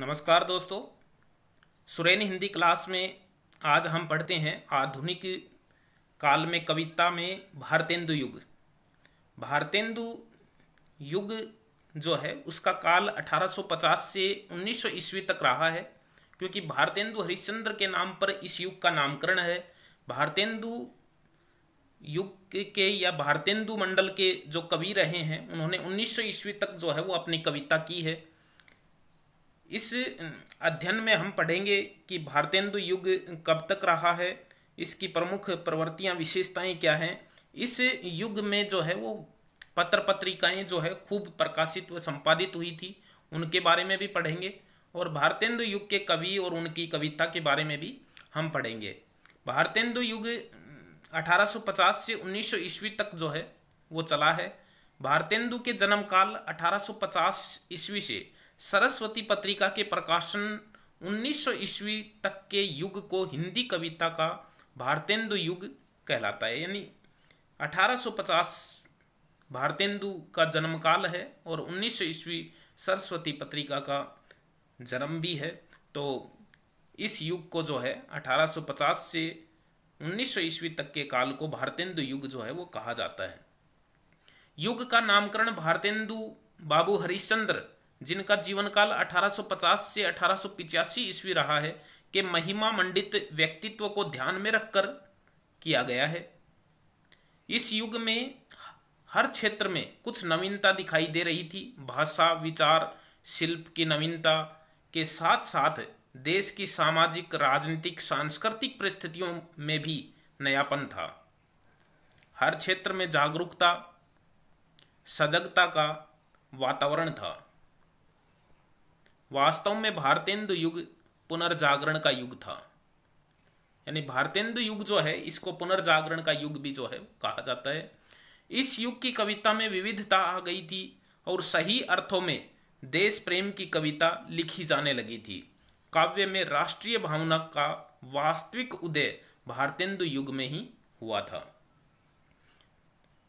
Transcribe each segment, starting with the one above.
नमस्कार दोस्तों सुरेन हिंदी क्लास में आज हम पढ़ते हैं आधुनिक काल में कविता में भारतेंदु युग भारतेंदु युग जो है उसका काल 1850 से 1900 ईस्वी तक रहा है क्योंकि भारतेंदु हरिश्चंद्र के नाम पर इस युग का नामकरण है भारतेंदु युग के या भारतेंदु मंडल के जो कवि रहे हैं उन्होंने 1900 ईस्वी तक जो है वो अपनी कविता की है इस अध्ययन में हम पढ़ेंगे कि भारतेंदु युग कब तक रहा है इसकी प्रमुख प्रवृत्तियाँ विशेषताएँ क्या हैं इस युग में जो है वो पत्र पत्रिकाएँ जो है खूब प्रकाशित व संपादित हुई थी उनके बारे में भी पढ़ेंगे और भारतेंदु युग के कवि और उनकी कविता के बारे में भी हम पढ़ेंगे भारतेंदु युग 1850 से 1900 ईस्वी तक जो है वो चला है भारतेंदु के जन्मकाल 1850 ईस्वी से सरस्वती पत्रिका के प्रकाशन उन्नीस ईस्वी तक के युग को हिंदी कविता का भारतेंदु युग कहलाता है यानी 1850 भारतेंदु का जन्मकाल है और उन्नीस ईस्वी सरस्वती पत्रिका का जन्म भी है तो इस युग को जो है 1850 से 1900 ईस्वी तक के काल को भारतेंदु युग जो है वो कहा जाता है युग का नामकरण भारतेंदु बाबू हरिश्चंद्र जिनका जीवन काल 1850 से अठारह ईस्वी रहा है के महिमा मंडित व्यक्तित्व को ध्यान में रखकर किया गया है इस युग में हर क्षेत्र में कुछ नवीनता दिखाई दे रही थी भाषा विचार शिल्प की नवीनता के साथ साथ देश की सामाजिक राजनीतिक सांस्कृतिक परिस्थितियों में भी नयापन था हर क्षेत्र में जागरूकता सजगता का वातावरण था वास्तव में भारतेंदु युग पुनर्जागरण का युग था यानी भारतेंदु युग जो है इसको पुनर्जागरण का युग भी जो है कहा जाता है इस युग की कविता में विविधता आ गई थी और सही अर्थों में देश प्रेम की कविता लिखी जाने लगी थी काव्य में राष्ट्रीय भावना का वास्तविक उदय भारतेंदु युग में ही हुआ था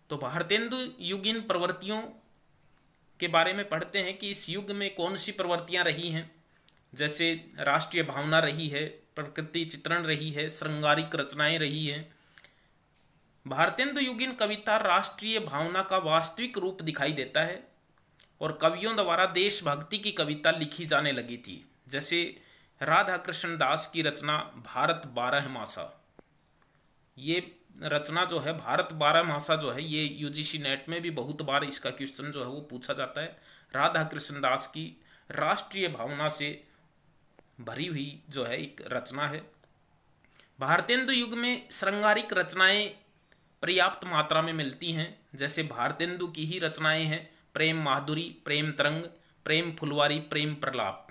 तो भारतेंदु युग इन प्रवृत्तियों के बारे में पढ़ते हैं कि इस युग में कौन सी प्रवृत्तियाँ रही हैं जैसे राष्ट्रीय भावना रही है प्रकृति चित्रण रही है श्रृंगारिक रचनाएं रही हैं भारतेंदु युगीन कविता राष्ट्रीय भावना का वास्तविक रूप दिखाई देता है और कवियों द्वारा देशभक्ति की कविता लिखी जाने लगी थी जैसे राधा कृष्ण दास की रचना भारत बारह मासा ये रचना जो है भारत बारह महासा जो है ये यूजीसी नेट में भी बहुत बार इसका क्वेश्चन जो है वो पूछा जाता है राधा कृष्ण दास की राष्ट्रीय भावना से भरी हुई जो है एक रचना है भारतेंदु युग में श्रृंगारिक रचनाएं पर्याप्त मात्रा में मिलती हैं जैसे भारतेंदु की ही रचनाएं हैं प्रेम माधुरी प्रेम तरंग प्रेम फुलवारी प्रेम प्रलाप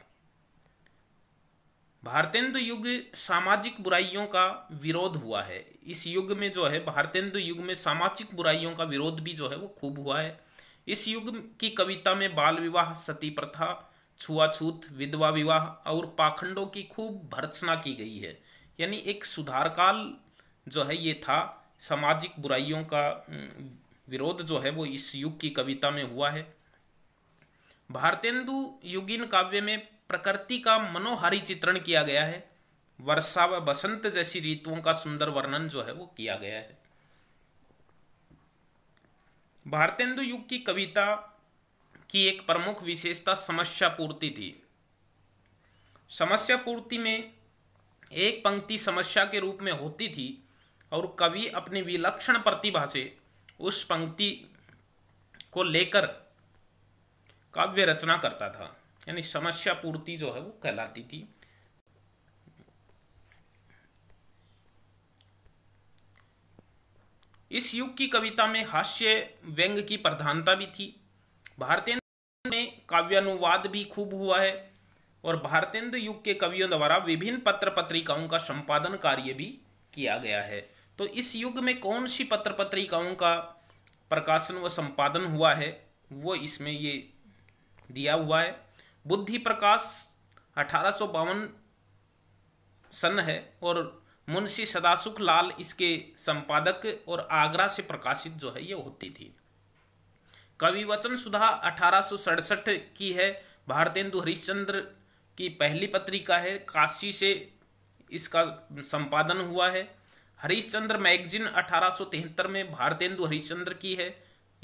भारतेंदु युग सामाजिक बुराइयों का विरोध हुआ है इस युग में जो है भारतेंदु युग में सामाजिक बुराइयों का विरोध भी जो है वो खूब हुआ है इस युग की कविता में बाल विवाह सती प्रथा छुआछूत विधवा विवाह और पाखंडों की खूब भर्त्सना की गई है यानी एक सुधार काल जो है ये था सामाजिक बुराइयों का विरोध जो है वो इस युग की कविता में हुआ है भारतेंदु युगीन काव्य में प्रकृति का मनोहारी चित्रण किया गया है वर्षा व बसंत जैसी ऋतुओं का सुंदर वर्णन जो है वो किया गया है भारतेंदु युग की कविता की एक प्रमुख विशेषता समस्या पूर्ति थी समस्या पूर्ति में एक पंक्ति समस्या के रूप में होती थी और कवि अपनी विलक्षण प्रतिभा से उस पंक्ति को लेकर काव्य रचना करता था यानी समस्या पूर्ति जो है वो कहलाती थी इस युग की कविता में हास्य व्यंग की प्रधानता भी थी भारतेंद्र में काव्यानुवाद भी खूब हुआ है और भारतेंद्र युग के कवियों द्वारा विभिन्न पत्र पत्रिकाओं का संपादन कार्य भी किया गया है तो इस युग में कौन सी पत्र पत्रिकाओं का प्रकाशन व संपादन हुआ है वो इसमें ये दिया हुआ है बुद्धि प्रकाश अठारह सन है और मुंशी सदासुख लाल इसके संपादक और आगरा से प्रकाशित जो है ये होती थी कवि वचन सुधा अठारह की है भारतेंदु हरिश्चंद्र की पहली पत्रिका है काशी से इसका संपादन हुआ है हरिश्चंद्र मैगजीन अठारह में भारतेंदु हरिश्चंद्र की है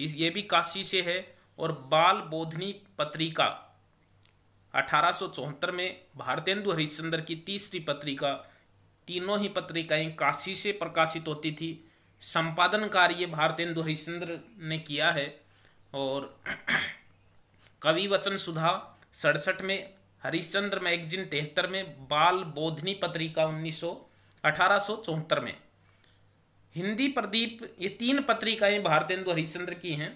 इस ये भी काशी से है और बाल बोधनी पत्रिका अठारह में भारतेंदु हरिश्चंद्र की तीसरी पत्रिका तीनों ही पत्रिकाएं काशी से प्रकाशित होती थी संपादन कार्य भारतेंदु हरिश्चंद्र ने किया है और कवि वचन सुधा सड़सठ में हरिश्चंद्र मैगजीन तिहत्तर में बाल बोधनी पत्रिका उन्नीस सौ अठारह में हिंदी प्रदीप ये तीन पत्रिकाएं भारतेंदु हरिश्चंद्र की हैं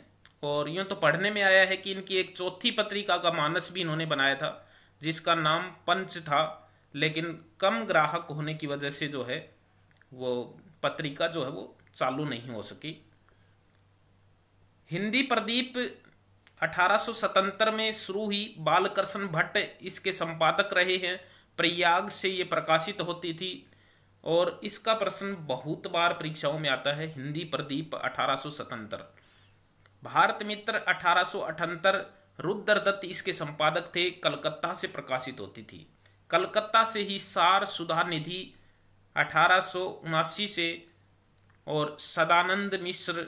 और यूँ तो पढ़ने में आया है कि इनकी एक चौथी पत्रिका का मानस भी इन्होंने बनाया था जिसका नाम पंच था लेकिन कम ग्राहक होने की वजह से जो है वो पत्रिका जो है वो चालू नहीं हो सकी हिंदी प्रदीप अठारह में शुरू ही बालकृष्ण भट्ट इसके संपादक रहे हैं प्रयाग से ये प्रकाशित होती थी और इसका प्रश्न बहुत बार परीक्षाओं में आता है हिंदी प्रदीप अठारह भारत मित्र अठारह रुद्रदत्त इसके संपादक थे कलकत्ता से प्रकाशित होती थी कलकत्ता से ही सार सुधा निधि अठारह से और सदानंद मिश्र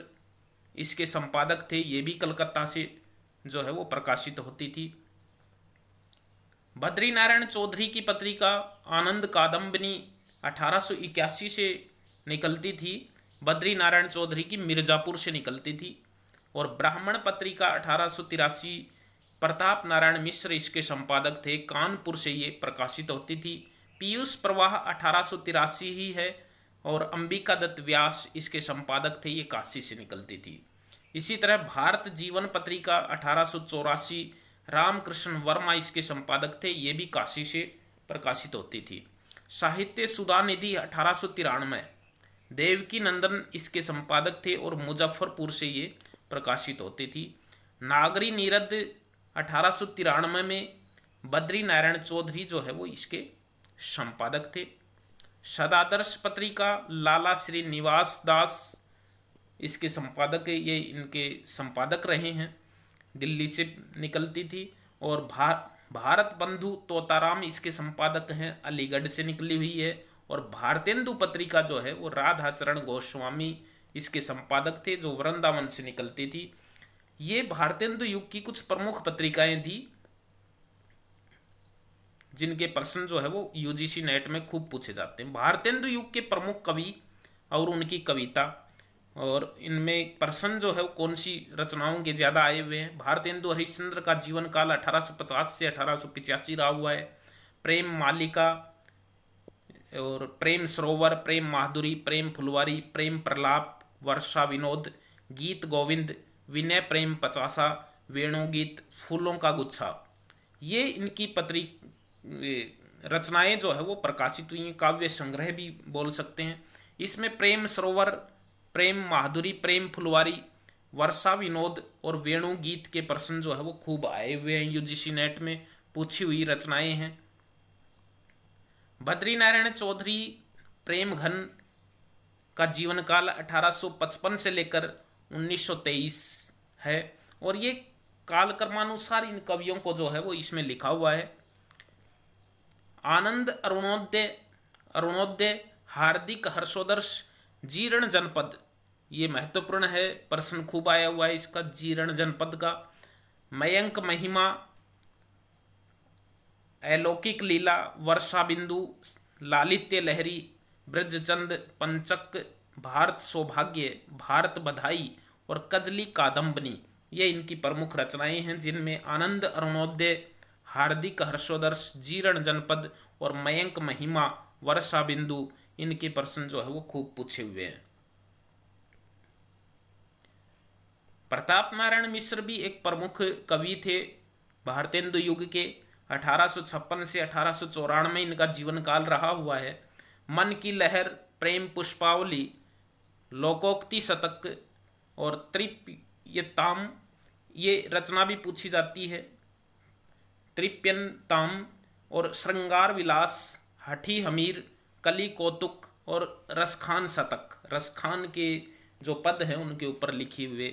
इसके संपादक थे ये भी कलकत्ता से जो है वो प्रकाशित होती थी बद्री नारायण चौधरी की पत्रिका आनंद कादम्बनी अठारह से निकलती थी बद्री नारायण चौधरी की मिर्ज़ापुर से निकलती थी और ब्राह्मण पत्रिका अठारह प्रताप नारायण मिश्र इसके संपादक थे कानपुर से ये प्रकाशित होती थी पीयूष प्रवाह अठारह ही है और अंबिका दत्त व्यास इसके संपादक थे ये काशी से निकलती थी इसी तरह भारत जीवन पत्रिका अठारह रामकृष्ण वर्मा इसके संपादक थे ये भी काशी से प्रकाशित होती थी साहित्य सुधा निधि अठारह देवकी नंदन इसके संपादक थे और मुजफ्फरपुर से ये प्रकाशित होती थी नागरी नीरद अठारह में बद्री नारायण चौधरी जो है वो इसके संपादक थे सदादर्श पत्रिका लाला श्री निवास दास इसके संपादक ये इनके संपादक रहे हैं दिल्ली से निकलती थी और भा भारत बंधु तोताराम इसके संपादक हैं अलीगढ़ से निकली हुई है और भारतेंदु पत्रिका जो है वो राधाचरण गोस्वामी इसके संपादक थे जो वृंदावन से निकलती थी ये भारतेंदु युग की कुछ प्रमुख पत्रिकाएं थी जिनके प्रश्न जो है वो यूजीसी नेट में खूब पूछे जाते हैं भारतेंदु युग के प्रमुख कवि और उनकी कविता और इनमें प्रश्न जो है वो कौन सी रचनाओं के ज़्यादा आए हुए हैं भारतेंदु हरिश्चंद्र का जीवन काल 1850 से अठारह रहा हुआ है प्रेम मालिका और प्रेम सरोवर प्रेम माधुरी प्रेम फुलवारी प्रेम प्रलाप वर्षा विनोद गीत गोविंद विनय प्रेम पचासा वेणुगीत फूलों का गुच्छा ये इनकी पत्री रचनाएं जो है वो प्रकाशित हुई काव्य संग्रह भी बोल सकते हैं इसमें प्रेम सरोवर प्रेम माधुरी प्रेम फुलवारी वर्षा विनोद और वेणु गीत के प्रश्न जो है वो खूब आए हुए हैं यूजीसी नेट में पूछी हुई रचनाएं हैं बद्री नारायण चौधरी प्रेम घन का जीवन काल 1855 से लेकर 1923 है और ये काल क्रमानुसार इन कवियों को जो है वो इसमें लिखा हुआ है आनंद अरुणोदय अरुणोदय हार्दिक हर्षोदर्श जीर्ण जनपद ये महत्वपूर्ण है प्रश्न खूब आया हुआ है इसका जीर्ण जनपद का मयंक महिमा अलौकिक लीला वर्षा बिंदु लालित्य लहरी ब्रजचंद पंचक भारत सौभाग्य भारत बधाई और कजली कादम्बनी ये इनकी प्रमुख रचनाएं हैं जिनमें आनंद अरुणोदय हार्दिक हर्षोदर्श जीरण जनपद और मयंक महिमा वर्षा बिंदु इनके प्रश्न जो है वो खूब पूछे हुए हैं प्रताप नारायण मिश्र भी एक प्रमुख कवि थे भारतेंदु युग के अठारह से अठारह में इनका जीवन काल रहा हुआ है मन की लहर प्रेम पुष्पावली लोकोक्ति शतक और त्रिप्यताम ये रचना भी पूछी जाती है त्रिप्यनताम और श्रृंगार विलास हठी हमीर कली कौतुक और रसखान शतक रसखान के जो पद हैं उनके ऊपर लिखी हुए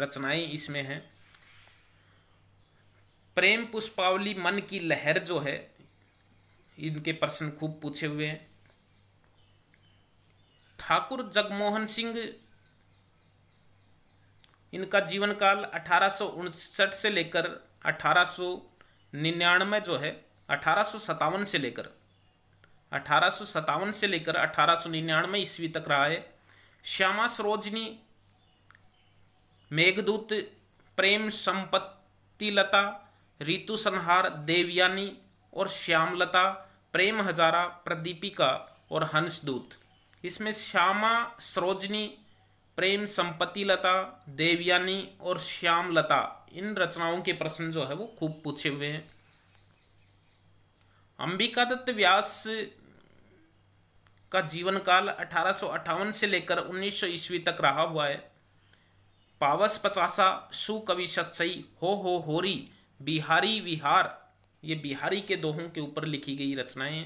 रचनाएं इसमें हैं प्रेम पुष्पावली मन की लहर जो है इनके प्रश्न खूब पूछे हुए हैं ठाकुर जगमोहन सिंह इनका जीवन काल अठारह से लेकर अठारह जो है अठारह से लेकर अठारह से लेकर अठारह ईस्वी तक रहा है श्यामा सरोजनी मेघदूत प्रेम संपत्ति लता ऋतु संहार देवयानी और श्यामलता प्रेम हजारा प्रदीपिका और हंसदूत इसमें श्यामा सरोजनी प्रेम संपत्ति लता देवयानी और श्याम लता इन रचनाओं के प्रश्न जो है वो खूब पूछे हुए हैं अंबिका दत्त व्यास का जीवन काल अठारह से लेकर 1900 ईस्वी तक रहा हुआ है पावस पचासा सुकवि सत्सई हो हो होरी बिहारी विहार ये बिहारी के दोहों के ऊपर लिखी गई रचनाएं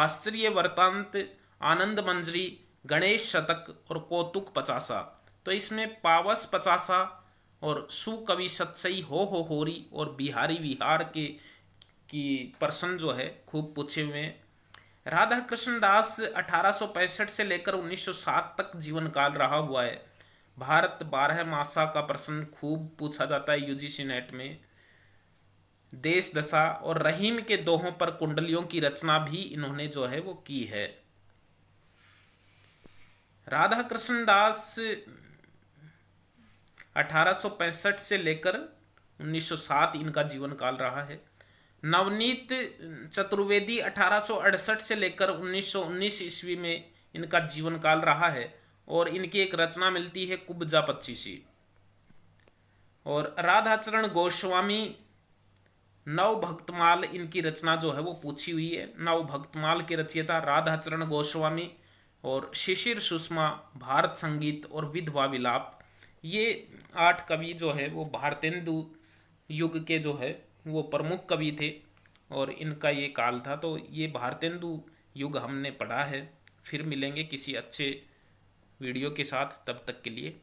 आश्चर्य वर्तांत आनंद मंजरी गणेश शतक और कौतुक पचासा तो इसमें पावस पचासा और सुकवि सत्सई हो हो होरी और बिहारी विहार के की प्रश्न जो है खूब पूछे हुए हैं राधा कृष्ण दास अठारह से लेकर 1907 तक जीवन काल रहा हुआ है भारत बारह मासा का प्रश्न खूब पूछा जाता है यूजीसी नेट में देश दशा और रहीम के दोहों पर कुंडलियों की रचना भी इन्होंने जो है वो की है राधा कृष्ण दास 1865 से लेकर 1907 इनका जीवन काल रहा है नवनीत चतुर्वेदी 1868 से लेकर 1919 ईस्वी में इनका जीवन काल रहा है और इनकी एक रचना मिलती है कुब्जा पच्चीसी और राधाचरण गोस्वामी नव भक्तमाल इनकी रचना जो है वो पूछी हुई है नव भक्तमाल के रचियता राधाचरण गोस्वामी और शिशिर सुषमा भारत संगीत और विधवा विलाप ये आठ कवि जो है वो भारतेंदु युग के जो है वो प्रमुख कवि थे और इनका ये काल था तो ये भारतेंदु युग हमने पढ़ा है फिर मिलेंगे किसी अच्छे वीडियो के साथ तब तक के लिए